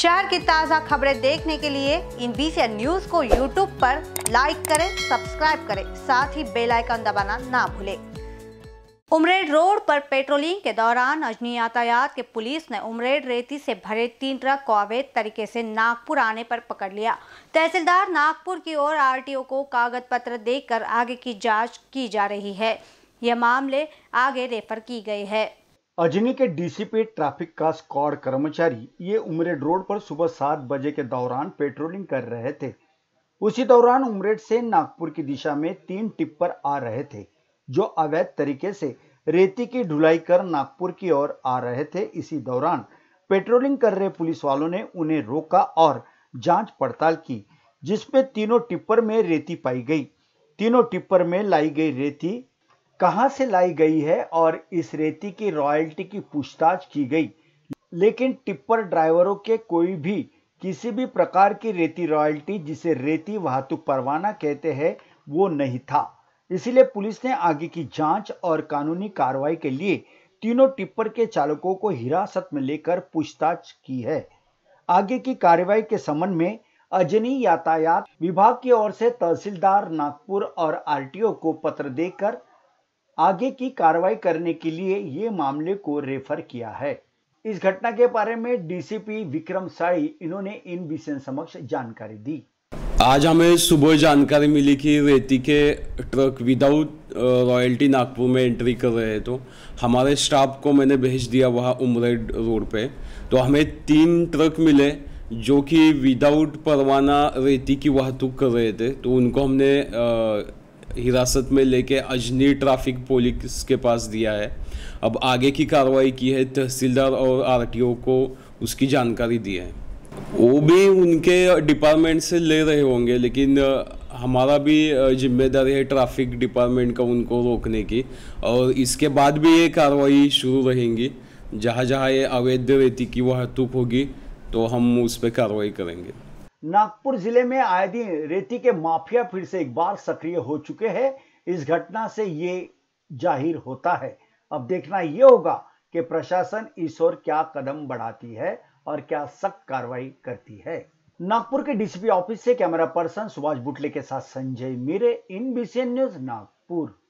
शहर की ताज़ा खबरें देखने के लिए इन बीसी न्यूज को यूट्यूब पर लाइक करें सब्सक्राइब करें साथ ही बेल आइकन दबाना ना भूलें उमरेड रोड पर पेट्रोलिंग के दौरान अजनी यातायात के पुलिस ने उमरेड रेती से भरे तीन ट्रक को अवैध तरीके से नागपुर आने पर पकड़ लिया तहसीलदार नागपुर की ओर आरटीओ को कागज पत्र देकर आगे की जांच की जा रही है यह मामले आगे रेफर की गई है अजनी के डीसीपी ट्रैफिक का स्कॉड कर्मचारी ये उमरेड रोड पर सुबह सात बजे के दौरान पेट्रोलिंग कर रहे थे उसी दौरान उमरेड से नागपुर की दिशा में तीन टिप्पर आ रहे थे जो अवैध तरीके से रेती की ढुलाई कर नागपुर की ओर आ रहे थे इसी दौरान पेट्रोलिंग कर रहे पुलिस वालों ने उन्हें रोका और जांच पड़ताल की जिसमें तीनों टिप्पर में रेती पाई गई तीनों टिप्पर में लाई गई रेती कहां से लाई गई है और इस रेती की रॉयल्टी की पूछताछ की गई लेकिन टिप्पर ड्राइवरों के कोई भी किसी भी प्रकार की रेती रॉयल्टी जिसे रेती वाहतुक परवाना कहते हैं वो नहीं था इसीलिए पुलिस ने आगे की जांच और कानूनी कार्रवाई के लिए तीनों टिप्पर के चालकों को हिरासत में लेकर पूछताछ की है आगे की कार्रवाई के संबंध में अजनी यातायात विभाग की ओर से तहसीलदार नागपुर और आरटीओ को पत्र देकर आगे की कार्रवाई करने के लिए ये मामले को रेफर किया है इस घटना के बारे में डीसीपी विक्रम साई इन्होंने इन विषय समक्ष जानकारी दी आज हमें सुबह जानकारी मिली कि रेती के ट्रक विदाउट रॉयल्टी नागपुर में एंट्री कर रहे हैं तो हमारे स्टाफ को मैंने भेज दिया वहाँ उमरेड रोड पे तो हमें तीन ट्रक मिले जो कि विदाउट परवाना रेती की वाहतूक कर रहे थे तो उनको हमने हिरासत में लेके अजनी ट्रैफिक पुलिस के पास दिया है अब आगे की कार्रवाई की है तहसीलदार और आरटीओ को उसकी जानकारी दी है वो भी उनके डिपार्टमेंट से ले रहे होंगे लेकिन हमारा भी जिम्मेदारी है ट्रैफिक डिपार्टमेंट का उनको रोकने की और इसके बाद भी ये कार्रवाई शुरू रहेंगी जहाँ जहाँ ये अवैध रहती की वाहतूक होगी तो हम उस पर कार्रवाई करेंगे नागपुर जिले में आए दिन रेती के माफिया फिर से एक बार सक्रिय हो चुके हैं इस घटना से ये जाहिर होता है अब देखना यह होगा कि प्रशासन इस ओर क्या कदम बढ़ाती है और क्या सख्त कार्रवाई करती है नागपुर के डीसीपी ऑफिस से कैमरा पर्सन सुभाष बुटले के साथ Sanjay Mire in BCN news Nagpur